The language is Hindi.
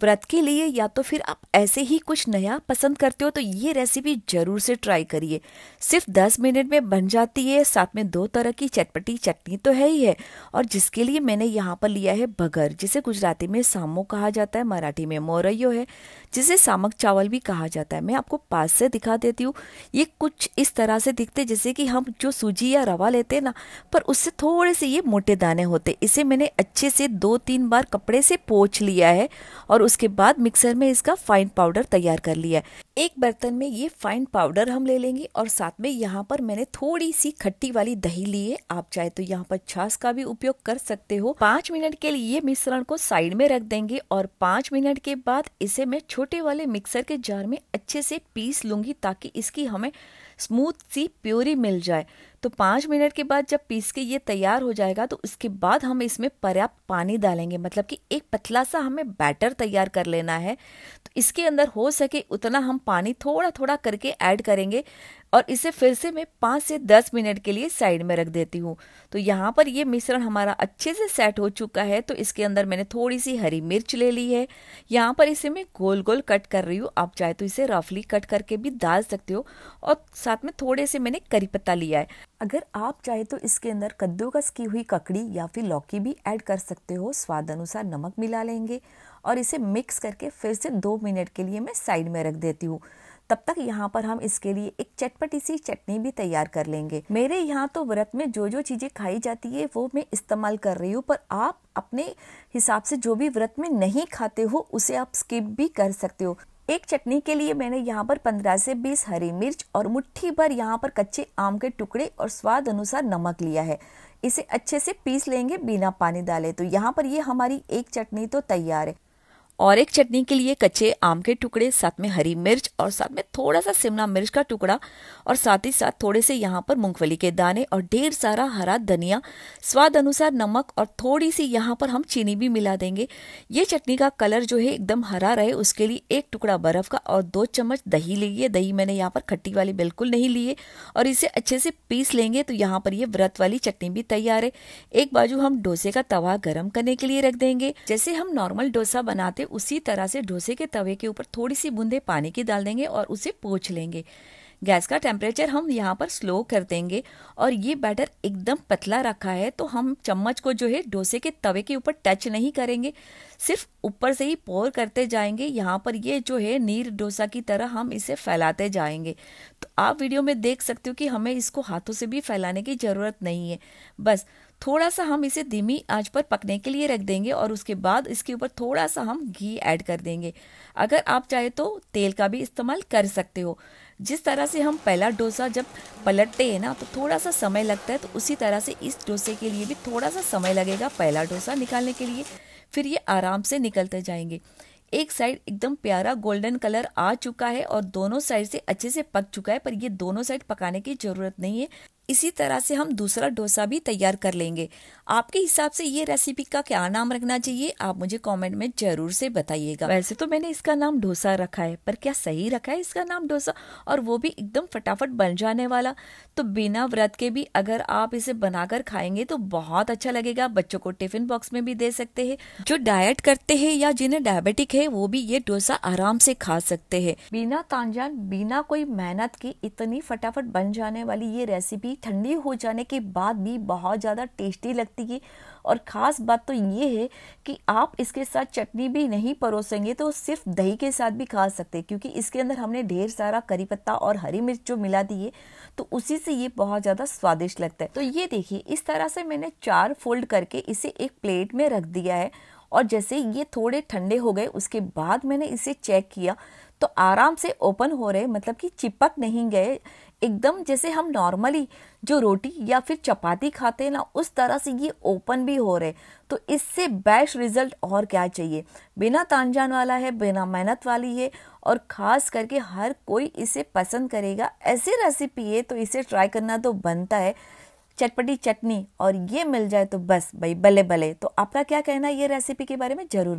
व्रत के लिए या तो फिर आप ऐसे ही कुछ नया पसंद करते हो तो ये रेसिपी जरूर से ट्राई करिए सिर्फ 10 मिनट में बन जाती है साथ में दो तरह की चटपटी चटनी तो है ही है और जिसके लिए मैंने यहाँ पर लिया है बगर जिसे गुजराती में सामो कहा जाता है मराठी में मोरयो है जिसे सामक चावल भी कहा जाता है मैं आपको पास से दिखा देती हूँ ये कुछ इस तरह से दिखते जैसे कि हम जो सूजी या रवा लेते हैं ना पर उससे थोड़े से ये मोटे दाने होते इसे मैंने अच्छे से दो तीन बार कपड़े से पोछ लिया है और उसके बाद मिक्सर में इसका फाइन पाउडर तैयार कर लिया है एक बर्तन में ये फाइन पाउडर हम ले लेंगे और साथ में यहाँ पर मैंने थोड़ी सी खट्टी वाली दही ली है आप चाहे तो यहाँ पर छाछ का भी उपयोग कर सकते हो पांच मिनट के लिए मिश्रण को साइड में रख देंगे और पांच मिनट के बाद इसे मैं छोटे वाले मिक्सर के जार में अच्छे से पीस लूंगी ताकि इसकी हमें स्मूथ सी प्योरी मिल जाए तो पांच मिनट के बाद जब पीस के ये तैयार हो जाएगा तो उसके बाद हम इसमें पर्याप्त पानी डालेंगे मतलब कि एक पतला सा हमें बैटर तैयार कर लेना है तो इसके अंदर हो सके उतना हम पानी थोड़ा थोड़ा करके ऐड करेंगे और इसे फिर से मैं पाँच से दस मिनट के लिए साइड में रख देती हूँ तो यहाँ पर ये मिश्रण हमारा अच्छे से सेट हो चुका है तो इसके अंदर मैंने थोड़ी सी हरी मिर्च ले ली है यहाँ पर इसे मैं गोल गोल कट कर रही हूँ आप चाहे तो इसे रफली कट करके भी डाल सकते हो और साथ में थोड़े से मैंने करी पत्ता लिया है अगर आप चाहे तो इसके अंदर कद्दूकस की हुई ककड़ी या फिर लौकी भी ऐड कर सकते हो स्वाद अनुसार नमक मिला लेंगे और इसे मिक्स करके फिर से दो मिनट के लिए मैं साइड में रख देती हूँ तब तक यहाँ पर हम इसके लिए एक चटपटी सी चटनी भी तैयार कर लेंगे मेरे यहाँ तो व्रत में जो जो चीज़ें खाई जाती है वो मैं इस्तेमाल कर रही हूँ पर आप अपने हिसाब से जो भी व्रत में नहीं खाते हो उसे आप स्किप भी कर सकते हो एक चटनी के लिए मैंने यहाँ पर 15 से 20 हरी मिर्च और मुट्ठी भर यहाँ पर कच्चे आम के टुकड़े और स्वाद अनुसार नमक लिया है इसे अच्छे से पीस लेंगे बिना पानी डाले तो यहाँ पर ये हमारी एक चटनी तो तैयार है और एक चटनी के लिए कच्चे आम के टुकड़े साथ में हरी मिर्च और साथ में थोड़ा सा शिमला मिर्च का टुकड़ा और साथ ही साथ थोड़े से यहाँ पर मूंगफली के दाने और ढेर सारा हरा धनिया स्वाद अनुसार नमक और थोड़ी सी यहाँ पर हम चीनी भी मिला देंगे ये चटनी का कलर जो है एकदम हरा रहे उसके लिए एक टुकड़ा बर्फ का और दो चम्मच दही लीजिए दही मैंने यहाँ पर खट्टी वाली बिल्कुल नहीं लिए और इसे अच्छे से पीस लेंगे तो यहाँ पर ये व्रत वाली चटनी भी तैयार है एक बाजू हम डोसे का तवा गर्म करने के लिए रख देंगे जैसे हम नॉर्मल डोसा बनाते उसी तरह से डोसे के तवे के ऊपर थोड़ी सी बूंदे पानी की डाल देंगे और उसे पोछ लेंगे गैस का टेम्परेचर हम यहाँ पर स्लो कर देंगे और ये बैटर एकदम पतला रखा है तो हम चम्मच को जो है डोसे के तवे के ऊपर टच नहीं करेंगे सिर्फ ऊपर से ही पोर करते जाएंगे यहाँ पर ये जो है नीर डोसा की तरह हम इसे फैलाते जाएंगे तो आप वीडियो में देख सकते हो कि हमें इसको हाथों से भी फैलाने की ज़रूरत नहीं है बस थोड़ा सा हम इसे धीमी आंच पर पकने के लिए रख देंगे और उसके बाद इसके ऊपर थोड़ा सा हम घी ऐड कर देंगे अगर आप चाहे तो तेल का भी इस्तेमाल कर सकते हो जिस तरह से हम पहला डोसा जब पलटते हैं ना तो थोड़ा सा समय लगता है तो उसी तरह से इस डोसे के लिए भी थोड़ा सा समय लगेगा पहला डोसा निकालने के लिए फिर ये आराम से निकलते जाएंगे एक साइड एकदम प्यारा गोल्डन कलर आ चुका है और दोनों साइड से अच्छे से पक चुका है पर ये दोनों साइड पकाने की ज़रूरत नहीं है इसी तरह से हम दूसरा डोसा भी तैयार कर लेंगे आपके हिसाब से ये रेसिपी का क्या नाम रखना चाहिए आप मुझे कमेंट में जरूर से बताइएगा वैसे तो मैंने इसका नाम डोसा रखा है पर क्या सही रखा है इसका नाम डोसा और वो भी एकदम फटाफट बन जाने वाला तो बिना व्रत के भी अगर आप इसे बनाकर खाएंगे तो बहुत अच्छा लगेगा बच्चों को टिफिन बॉक्स में भी दे सकते है जो डायट करते है या जिन्हें डायबिटिक है वो भी ये डोसा आराम से खा सकते है बिना तानजान बिना कोई मेहनत की इतनी फटाफट बन जाने वाली ये रेसिपी ठंडी हो जाने के बाद भी बहुत ज़्यादा टेस्टी लगती है और ख़ास बात तो ये है कि आप इसके साथ चटनी भी नहीं परोसेंगे तो सिर्फ दही के साथ भी खा सकते हैं क्योंकि इसके अंदर हमने ढेर सारा करी पत्ता और हरी मिर्च जो मिला दी है तो उसी से ये बहुत ज़्यादा स्वादिष्ट लगता है तो ये देखिए इस तरह से मैंने चार फोल्ड करके इसे एक प्लेट में रख दिया है और जैसे ये थोड़े ठंडे हो गए उसके बाद मैंने इसे चेक किया तो आराम से ओपन हो रहे मतलब कि चिपक नहीं गए एकदम जैसे हम नॉर्मली जो रोटी या फिर चपाती खाते हैं ना उस तरह से ये ओपन भी हो रहे तो इससे बेस्ट रिजल्ट और क्या चाहिए बिना तानजान वाला है बिना मेहनत वाली है और ख़ास करके हर कोई इसे पसंद करेगा ऐसी रेसिपी है तो इसे ट्राई करना तो बनता है चटपटी चटनी और ये मिल जाए तो बस भाई बल्ले भले तो आपका क्या कहना है ये रेसिपी के बारे में ज़रूर